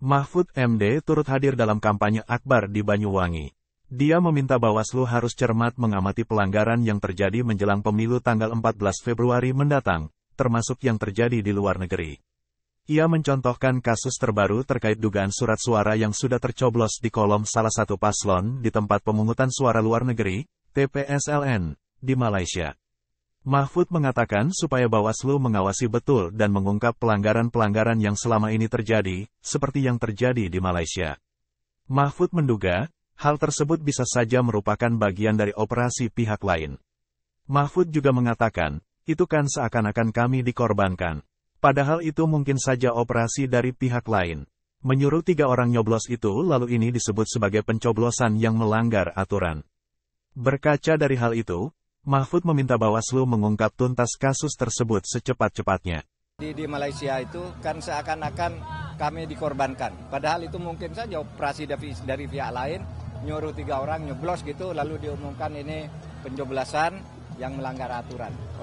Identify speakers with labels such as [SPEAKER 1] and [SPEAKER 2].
[SPEAKER 1] Mahfud MD turut hadir dalam kampanye Akbar di Banyuwangi. Dia meminta Bawaslu harus cermat mengamati pelanggaran yang terjadi menjelang pemilu tanggal 14 Februari mendatang, termasuk yang terjadi di luar negeri. Ia mencontohkan kasus terbaru terkait dugaan surat suara yang sudah tercoblos di kolom salah satu paslon di tempat pemungutan suara luar negeri, TPSLN, di Malaysia. Mahfud mengatakan supaya Bawaslu mengawasi betul dan mengungkap pelanggaran-pelanggaran yang selama ini terjadi, seperti yang terjadi di Malaysia. Mahfud menduga, hal tersebut bisa saja merupakan bagian dari operasi pihak lain. Mahfud juga mengatakan, itu kan seakan-akan kami dikorbankan. Padahal itu mungkin saja operasi dari pihak lain. Menyuruh tiga orang nyoblos itu lalu ini disebut sebagai pencoblosan yang melanggar aturan. Berkaca dari hal itu, Mahfud meminta Bawaslu mengungkap tuntas kasus tersebut secepat-cepatnya.
[SPEAKER 2] Di, di Malaysia itu kan seakan-akan kami dikorbankan. Padahal itu mungkin saja operasi dari, dari pihak lain, nyuruh tiga orang nyoblos gitu, lalu diumumkan ini penjoblasan yang melanggar aturan.